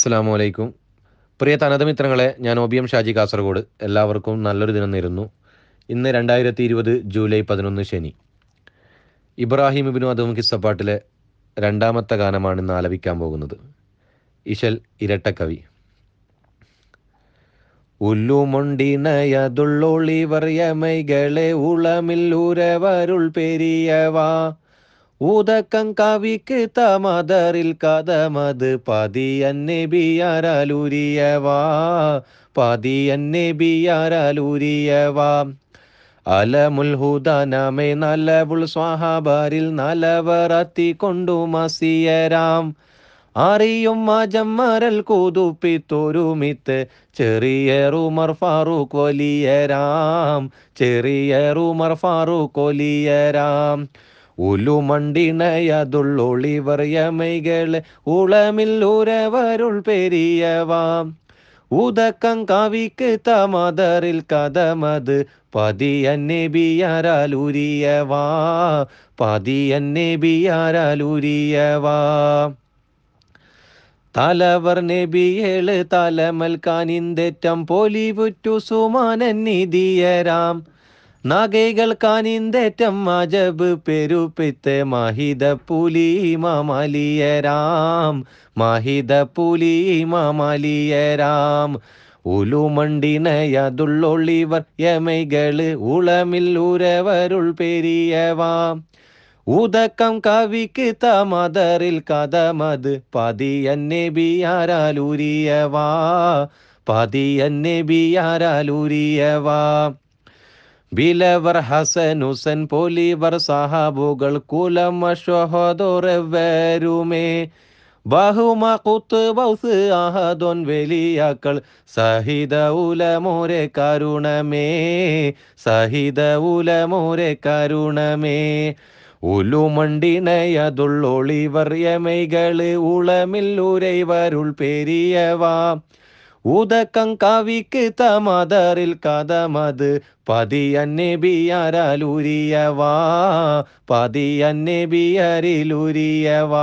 അസ്സാമു അലൈക്കും പ്രിയ തനത് മിത്രങ്ങളെ ഞാൻ O B M Shaji Kasaragod എല്ലാവർക്കും നല്ലൊരു ദിനം നേരുന്നു ഇന്ന് രണ്ടായിരത്തി ഇരുപത് ജൂലൈ പതിനൊന്ന് ശനി ഇബ്രാഹിം ഇബിനു അതും കിസ്സപ്പാട്ടിലെ രണ്ടാമത്തെ ഗാനമാണ് ഇന്ന് ആലപിക്കാൻ പോകുന്നത് ഇശൽ ഇരട്ടക്കവി ഉല്ലുമൊണ്ടിണയതുള്ളൊളിവർ വറിയമൈകളെ ഉളമില്ലൂരവരുൾ പെരിയവാ ഊതക്കം കവിക്ക് തമതറിൽ കഥമത് പതിയന്നെബിയാരാലുരിയവാ പതിയന്നെബിയാരാലുരിയവാ അലമുൽ ഹുദനമേ നലവുൾ സ്വാഹാബാരിൽ നല്ലവറത്തി കൊണ്ടു മസിയരാം അറിയും അജമ്മരൽ കൂതുപ്പിത്തൊരുമിത്ത് ചെറിയ റൂമർ ഫാറൂഖ് വലിയരാം ചെറിയ റൂമർ ഫാറൂഖ് വലിയരാം ഉലുമണ്ടിണയതുള്ളൊളിവർ യമൈകളെ ഉളമില്ലുരവരുൾ പെരിയവാം ഉദക്കം കാവിക്ക് തമതറിൽ കഥമത് പതിയന്നെബിയാരാലുരിയവാ പതിയന്നെബിയാരാലുരിയവാ തലവർ നെബിയേള് തലമൽ കാനിന്തെറ്റം പൊലിവുറ്റു സുമാനൻ നിധിയരാം നാഗൈകൾ കാനിന്തേറ്റം മാജബ് പെരുപ്പിത്തെ മാഹിത പുലി മാമാലിയ രാം മാഹിത പുലി മാമാലിയ രാം ഉലുമണ്ടിനയതുള്ളൊളിവർ യമൈകള് ഉളമിൽ ഉരവരുൾ പെരിയവാം ஊதக்கம் கவிக்கு தமதரில் கதமது பதியன்னேபியாராலுரியவா பதியன்னேபியாராலுரியவா ബിലവർ ഹസൻ ഹുസൻ പോലിവർ സഹാബുകൾ കുലമശ്വഹോദോറവരുമേ ബഹുമ കുത്ത് ബൗസ് അഹദോൻ വലിയാക്കൾ സഹിത ഉലമോരെ കരുണമേ സഹിത ഉലമോരെ കരുണമേ ഉലുമണ്ടിണയതുള്ളൊളിവർ യമൈകള് ഉളമില്ലുരൈവരുൾ പെരിയവാ ഊതക്കങ്കാവിക്ക് തമതറിൽ കഥമത് പതിയന്നെബിയരലുരിയവാ പതിയന്നെബിയരിലുരിയവാ